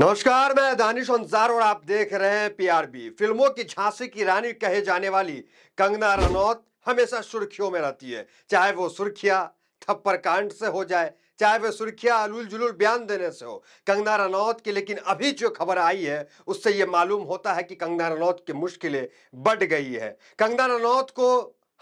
नमस्कार मैं दानिश अंसार और आप देख रहे हैं पीआरबी फिल्मों की झांसी की रानी कहे जाने वाली कंगना रनौत हमेशा सुर्खियों में रहती है चाहे वो सुर्खियां थप्पर कांड से हो जाए चाहे वे सुर्खियां अलूल जुलूल बयान देने से हो कंगना रनौत की लेकिन अभी जो खबर आई है उससे ये मालूम होता है कि कंगना रनौत की मुश्किलें बढ़ गई है कंगना रनौत को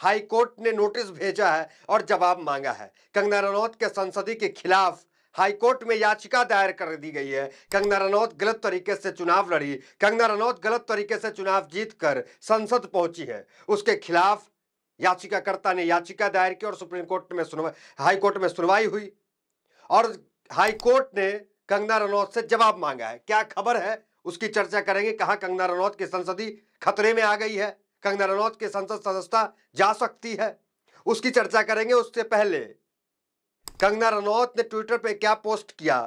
हाई कोर्ट ने नोटिस भेजा है और जवाब मांगा है कंगना रनौत के संसदी के खिलाफ हाईकोर्ट में याचिका दायर कर दी गई है कंगना रनौत गलत तरीके से चुनाव लड़ी कंगना रनौत गलत तरीके से चुनाव जीतकर संसद पहुंची है उसके खिलाफ याचिकाकर्ता ने याचिका दायर की और सुप्रीम कोर्ट में सुनवाई हाईकोर्ट में सुनवाई हुई और हाईकोर्ट ने कंगना रनौत से जवाब मांगा है क्या खबर है उसकी चर्चा करेंगे कहा कंगना रनौत की संसदी खतरे में आ गई है कंगना रनौत की संसद सदस्यता जा सकती है उसकी चर्चा करेंगे उससे पहले कंगना रनौत ने ट्विटर पे क्या पोस्ट किया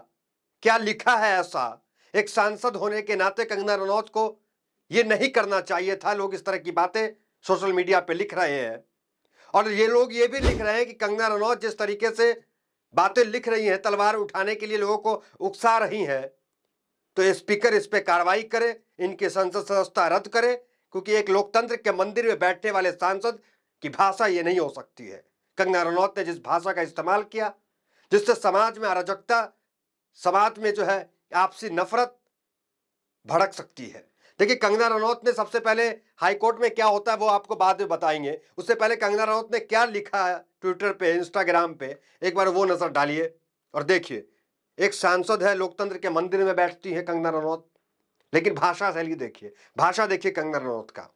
क्या लिखा है ऐसा एक सांसद होने के नाते कंगना रनौत को ये नहीं करना चाहिए था लोग इस तरह की बातें सोशल मीडिया पे लिख रहे हैं और ये लोग ये भी लिख रहे हैं कि कंगना रनौत जिस तरीके से बातें लिख रही हैं तलवार उठाने के लिए लोगों को उकसा रही हैं तो स्पीकर इस पर कार्रवाई करे इनकी संसद सदस्यता रद्द करे क्योंकि एक लोकतंत्र के मंदिर में बैठने वाले सांसद की भाषा ये नहीं हो सकती है कंगना रनौत ने जिस भाषा का इस्तेमाल किया जिससे समाज में अराजकता समाज में जो है आपसी नफरत भड़क सकती है देखिए कंगना रनौत ने सबसे पहले हाईकोर्ट में क्या होता है वो आपको बाद में बताएंगे उससे पहले कंगना रनौत ने क्या लिखा है ट्विटर पे इंस्टाग्राम पे एक बार वो नज़र डालिए और देखिए एक सांसद है लोकतंत्र के मंदिर में बैठती है कंगना रनौत लेकिन भाषा शैली देखिए भाषा देखिए कंगना रनौत का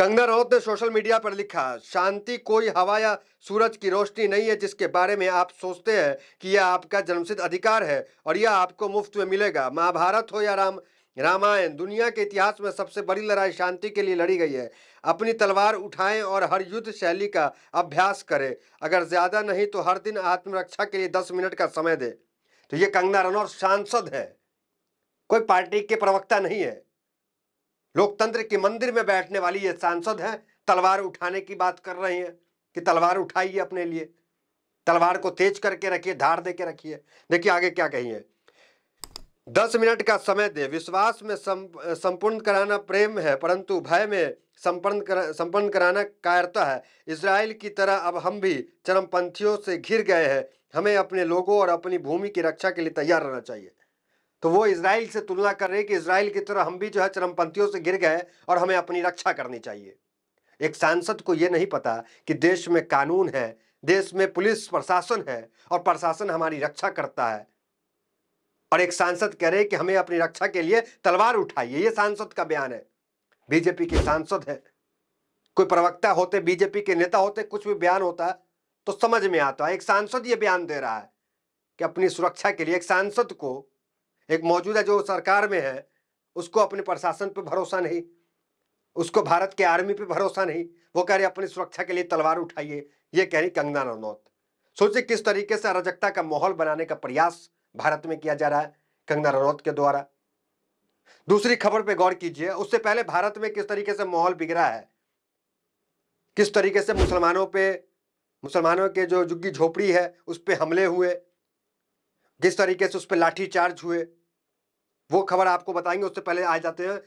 कंगना रनौत ने सोशल मीडिया पर लिखा शांति कोई हवा या सूरज की रोशनी नहीं है जिसके बारे में आप सोचते हैं कि यह आपका जन्मसिद्ध अधिकार है और यह आपको मुफ्त में मिलेगा महाभारत हो या राम रामायण दुनिया के इतिहास में सबसे बड़ी लड़ाई शांति के लिए लड़ी गई है अपनी तलवार उठाएं और हर युद्ध शैली का अभ्यास करें अगर ज़्यादा नहीं तो हर दिन आत्मरक्षा के लिए दस मिनट का समय दें तो ये कंगना रनौत सांसद है कोई पार्टी के प्रवक्ता नहीं है लोकतंत्र के मंदिर में बैठने वाली ये सांसद हैं तलवार उठाने की बात कर रही हैं कि तलवार उठाइए अपने लिए तलवार को तेज करके रखिए धार दे के रखिए देखिए आगे क्या कहिए दस मिनट का समय दे विश्वास में संपूर्ण कराना प्रेम है परंतु भय में संपन्न कर संपन्न कराना कायरता है इसराइल की तरह अब हम भी चरमपंथियों से घिर गए हैं हमें अपने लोगों और अपनी भूमि की रक्षा के लिए तैयार रहना चाहिए तो वो इसराइल से तुलना कर रहे कि इसराइल की तरह हम भी जो है चरमपंथियों से गिर गए और हमें अपनी रक्षा करनी चाहिए एक सांसद को ये नहीं पता कि देश में कानून है देश में पुलिस प्रशासन है और प्रशासन हमारी रक्षा करता है और एक सांसद कह रहे कि हमें अपनी रक्षा के लिए तलवार उठाइए ये सांसद का बयान है बीजेपी के सांसद है कोई प्रवक्ता होते बीजेपी के नेता होते कुछ भी बयान होता तो समझ में आता है एक सांसद ये बयान दे रहा है कि अपनी सुरक्षा के लिए एक सांसद को एक मौजूदा जो सरकार में है उसको अपने प्रशासन पर भरोसा नहीं उसको भारत के आर्मी पर भरोसा नहीं वो कह रहे अपनी सुरक्षा के लिए तलवार उठाइए ये कह रही कंगना रनौत सोचिए किस तरीके से अराजकता का माहौल बनाने का प्रयास भारत में किया जा रहा है कंगना रनौत के द्वारा दूसरी खबर पे गौर कीजिए उससे पहले भारत में किस तरीके से माहौल बिगड़ा है किस तरीके से मुसलमानों पे मुसलमानों के जो झुग्गी झोपड़ी है उस पर हमले हुए जिस तरीके से उस पर लाठीचार्ज हुए वो खबर आपको बताएंगे उससे पहले आ जाते हैं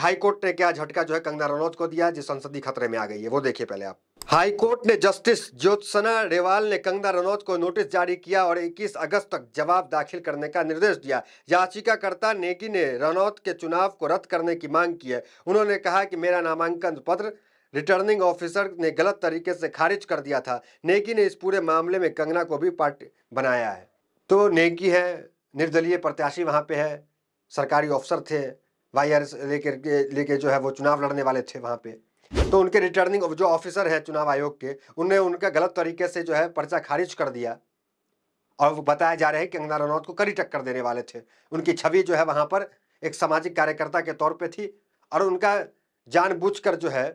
हाईकोर्ट ने क्या झटका जो है कंगना रनौत को दिया जो संसदीय खतरे में आ गई है वो देखिए पहले आप हाईकोर्ट ने जस्टिस ज्योत्सना रेवाल ने कंगना रनौत को नोटिस जारी किया और 21 अगस्त तक जवाब दाखिल करने का निर्देश दिया याचिकाकर्ता नेगी ने रनौत के चुनाव को रद्द करने की मांग की है उन्होंने कहा कि मेरा नामांकन पत्र रिटर्निंग ऑफिसर ने गलत तरीके से खारिज कर दिया था नेगी ने इस पूरे मामले में कंगना को भी पार्टी बनाया है तो नेगी है निर्दलीय प्रत्याशी वहाँ पे है सरकारी ऑफिसर थे वाई आर लेकर के लेके जो है वो चुनाव लड़ने वाले थे वहाँ पे तो उनके रिटर्निंग जो ऑफिसर हैं चुनाव आयोग के उनने उनका गलत तरीके से जो है पर्चा खारिज कर दिया और वो बताया जा रहा है कि कंगना रनौत को कड़ी टक्कर देने वाले थे उनकी छवि जो है वहाँ पर एक सामाजिक कार्यकर्ता के तौर पर थी और उनका जानबूझकर जो है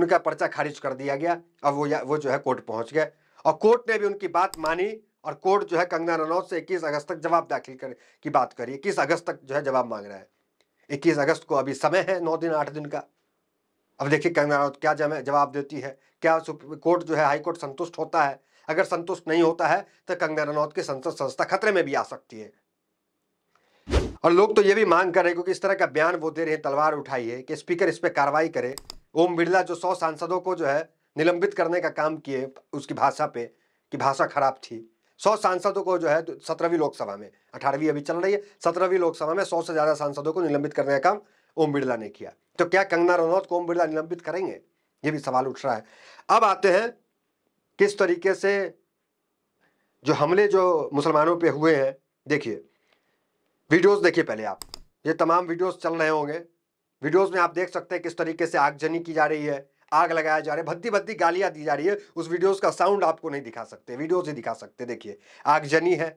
उनका पर्चा खारिज कर दिया गया और वो या, वो जो है कोर्ट पहुँच गए और कोर्ट ने भी उनकी बात मानी और कोर्ट जो है कंगना रनौत से 21 अगस्त तक जवाब दाखिल कर की बात करी इक्कीस अगस्त तक जो है जवाब मांग रहा है इक्कीस अगस्त को अभी समय है नौ दिन आठ दिन का अब देखिए कंगना रनौत क्या जवाब देती है क्या कोर्ट जो है हाईकोर्ट संतुष्ट होता है अगर संतुष्ट नहीं होता है तो कंगना रनौत की संसद संस्था खतरे में भी आ सकती है और लोग तो ये भी मांग कर रहे हैं क्योंकि इस तरह का बयान वो दे रहे हैं तलवार उठाई है कि स्पीकर इस पर कार्रवाई करे ओम बिरला जो सौ सांसदों को जो है निलंबित करने का काम किए उसकी भाषा पे कि भाषा खराब थी सौ सांसदों को जो है तो सत्रहवीं लोकसभा में अठारहवीं अभी चल रही है सत्रहवीं लोकसभा में सौ से ज़्यादा सांसदों को निलंबित करने का काम ओम बिड़ला ने किया तो क्या कंगना रनौत को ओम बिड़ला निलंबित करेंगे ये भी सवाल उठ रहा है अब आते हैं किस तरीके से जो हमले जो मुसलमानों पे हुए हैं देखिए वीडियोस देखिए पहले आप ये तमाम वीडियोस चल रहे होंगे वीडियोस में आप देख सकते हैं किस तरीके से आगजनी की जा रही है आग लगाया जा रहा है भद्दी भद्दी गालियां दी जा रही है उस वीडियोस का साउंड आपको नहीं दिखा सकते वीडियोस ही दिखा सकते देखिए आगजनी है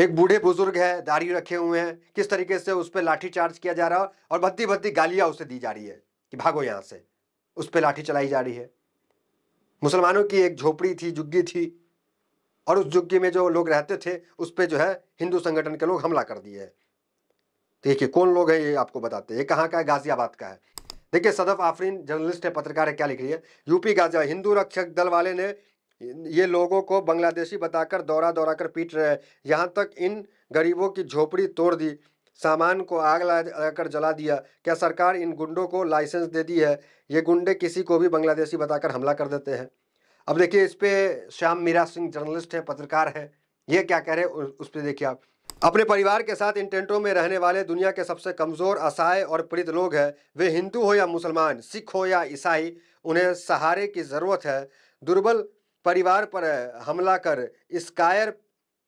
एक बूढ़े बुजुर्ग है दाढ़ी रखे हुए हैं किस तरीके से उस पर लाठीचार्ज किया जा रहा है और भद्दी भद्दी गालियां उसे दी जा रही है कि भागो यहाँ से उस पर लाठी चलाई जा रही है मुसलमानों की एक झोपड़ी थी जुग्गी थी और उस जुग्गी में जो लोग रहते थे उस पर जो है हिंदू संगठन के लोग हमला कर दिए देखिए कौन लोग हैं ये आपको बताते हैं ये कहाँ का है गाजियाबाद का है देखिए सदफ आफरीन जर्नलिस्ट है पत्रकार है क्या लिख रही है यूपी गाजिया हिंदू रक्षक दल वाले ने ये लोगों को बांग्लादेशी बताकर दौरा दौरा कर पीट रहे हैं यहाँ तक इन गरीबों की झोपड़ी तोड़ दी सामान को आग लगाकर जला दिया क्या सरकार इन गुंडों को लाइसेंस दे दी है ये गुंडे किसी को भी बांग्लादेशी बताकर हमला कर देते हैं अब देखिए इस पर श्याम मीरा सिंह जर्नलिस्ट है पत्रकार है ये क्या कह रहे हैं उस पर देखिए आप अपने परिवार के साथ इन टेंटों में रहने वाले दुनिया के सबसे कमज़ोर असहाय और पीड़ित लोग हैं वे हिंदू हो या मुसलमान सिख हो या ईसाई उन्हें सहारे की ज़रूरत है दुर्बल परिवार पर हमला कर स्कायर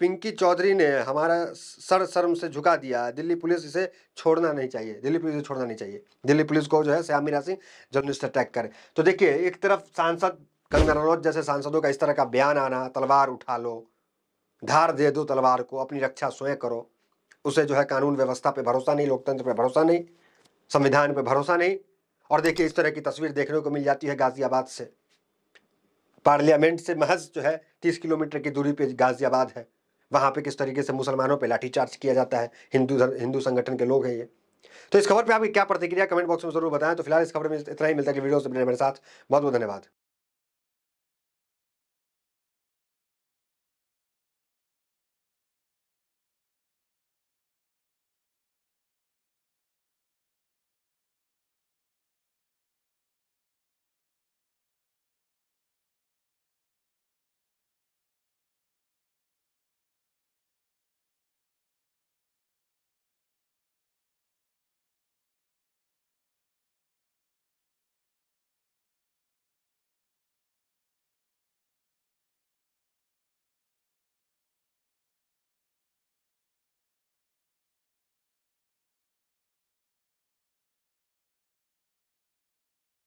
पिंकी चौधरी ने हमारा सर शर्म से झुका दिया दिल्ली पुलिस इसे छोड़ना नहीं चाहिए दिल्ली पुलिस इसे छोड़ना नहीं चाहिए दिल्ली पुलिस को जो है श्याम मीरा सिंह जर्नलिस्ट अटैक करे तो देखिए एक तरफ सांसद कंगना रनौत जैसे सांसदों का इस तरह का बयान आना तलवार उठा लो धार दे दो तलवार को अपनी रक्षा स्वयं करो उसे जो है कानून व्यवस्था पे भरोसा नहीं लोकतंत्र पे भरोसा नहीं संविधान पे भरोसा नहीं और देखिए इस तरह की तस्वीर देखने को मिल जाती है गाज़ियाबाद से पार्लियामेंट से महज जो है तीस किलोमीटर की दूरी पे गाज़ियाबाद है वहाँ पे किस तरीके से मुसलमानों पे लाठीचार्ज किया जाता है हिंदू हिंदू संगठन के लोग हैं ये तो इस खबर पे आपकी क्या प्रतिक्रिया कमेंट बॉक्स में जरूर बताएं तो फिलहाल इस खबर में इतना ही मिलता है कि वीडियो से मेरे साथ बहुत बहुत धन्यवाद